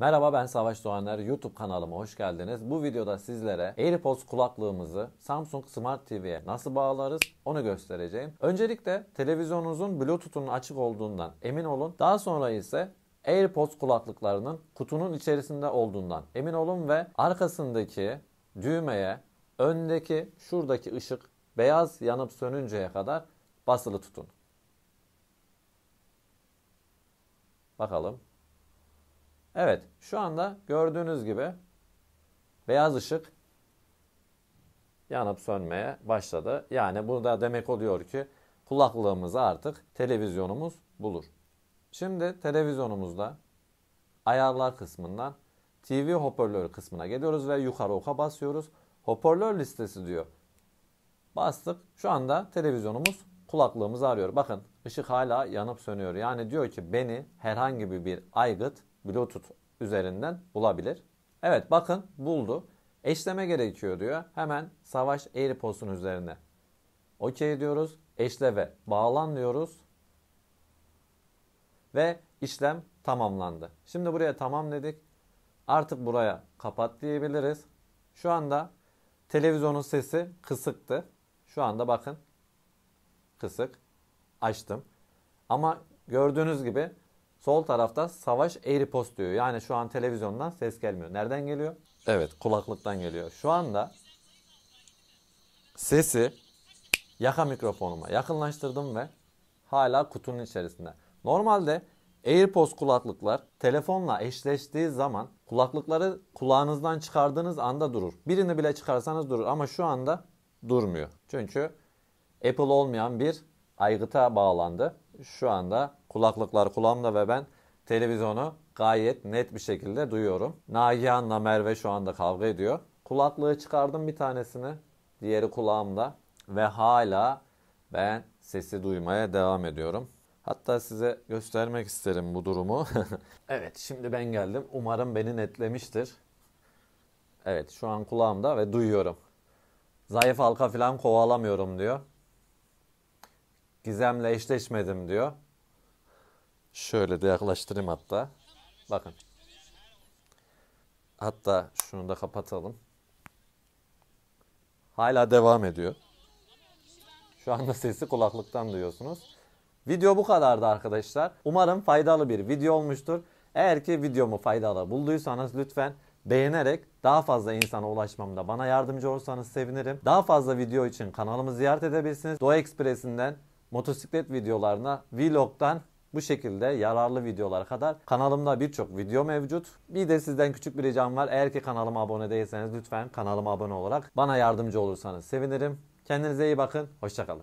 Merhaba ben Savaş Doğanlar. YouTube kanalıma hoş geldiniz. Bu videoda sizlere AirPods kulaklığımızı Samsung Smart TV'ye nasıl bağlarız onu göstereceğim. Öncelikle televizyonunuzun Bluetooth'un açık olduğundan emin olun. Daha sonra ise AirPods kulaklıklarının kutunun içerisinde olduğundan emin olun ve arkasındaki düğmeye öndeki şuradaki ışık beyaz yanıp sönünceye kadar basılı tutun. Bakalım Evet şu anda gördüğünüz gibi beyaz ışık yanıp sönmeye başladı. Yani bu da demek oluyor ki kulaklığımızı artık televizyonumuz bulur. Şimdi televizyonumuzda ayarlar kısmından TV hoparlör kısmına geliyoruz ve yukarı oka basıyoruz. Hoparlör listesi diyor. Bastık. Şu anda televizyonumuz kulaklığımızı arıyor. Bakın ışık hala yanıp sönüyor. Yani diyor ki beni herhangi bir aygıt Bluetooth üzerinden bulabilir. Evet bakın buldu. Eşleme gerekiyor diyor. Hemen Savaş AirPods'un üzerine. Okey diyoruz. Eşle ve bağlan diyoruz. Ve işlem tamamlandı. Şimdi buraya tamam dedik. Artık buraya kapat diyebiliriz. Şu anda televizyonun sesi kısıktı. Şu anda bakın kısık açtım. Ama gördüğünüz gibi Sol tarafta savaş Airpods diyor. Yani şu an televizyondan ses gelmiyor. Nereden geliyor? Evet kulaklıktan geliyor. Şu anda sesi yaka mikrofonuma yakınlaştırdım ve hala kutunun içerisinde. Normalde AirPods kulaklıklar telefonla eşleştiği zaman kulaklıkları kulağınızdan çıkardığınız anda durur. Birini bile çıkarsanız durur ama şu anda durmuyor. Çünkü Apple olmayan bir aygıta bağlandı. Şu anda kulaklıklar kulağımda ve ben televizyonu gayet net bir şekilde duyuyorum. Nagihan'la Merve şu anda kavga ediyor. Kulaklığı çıkardım bir tanesini. Diğeri kulağımda. Ve hala ben sesi duymaya devam ediyorum. Hatta size göstermek isterim bu durumu. evet şimdi ben geldim. Umarım beni netlemiştir. Evet şu an kulağımda ve duyuyorum. Zayıf halka falan kovalamıyorum diyor. Gizemle eşleşmedim diyor. Şöyle de yaklaştırayım hatta. Bakın. Hatta şunu da kapatalım. Hala devam ediyor. Şu anda sesi kulaklıktan duyuyorsunuz. Video bu kadardı arkadaşlar. Umarım faydalı bir video olmuştur. Eğer ki videomu faydalı bulduysanız lütfen beğenerek daha fazla insana ulaşmamda bana yardımcı olursanız sevinirim. Daha fazla video için kanalımı ziyaret edebilirsiniz. Doğa Ekspresi'nden motosiklet videolarına, vlog'dan bu şekilde yararlı videolar kadar kanalımda birçok video mevcut. Bir de sizden küçük bir ricam var. Eğer ki kanalıma abone değilseniz lütfen kanalıma abone olarak bana yardımcı olursanız sevinirim. Kendinize iyi bakın. Hoşçakalın.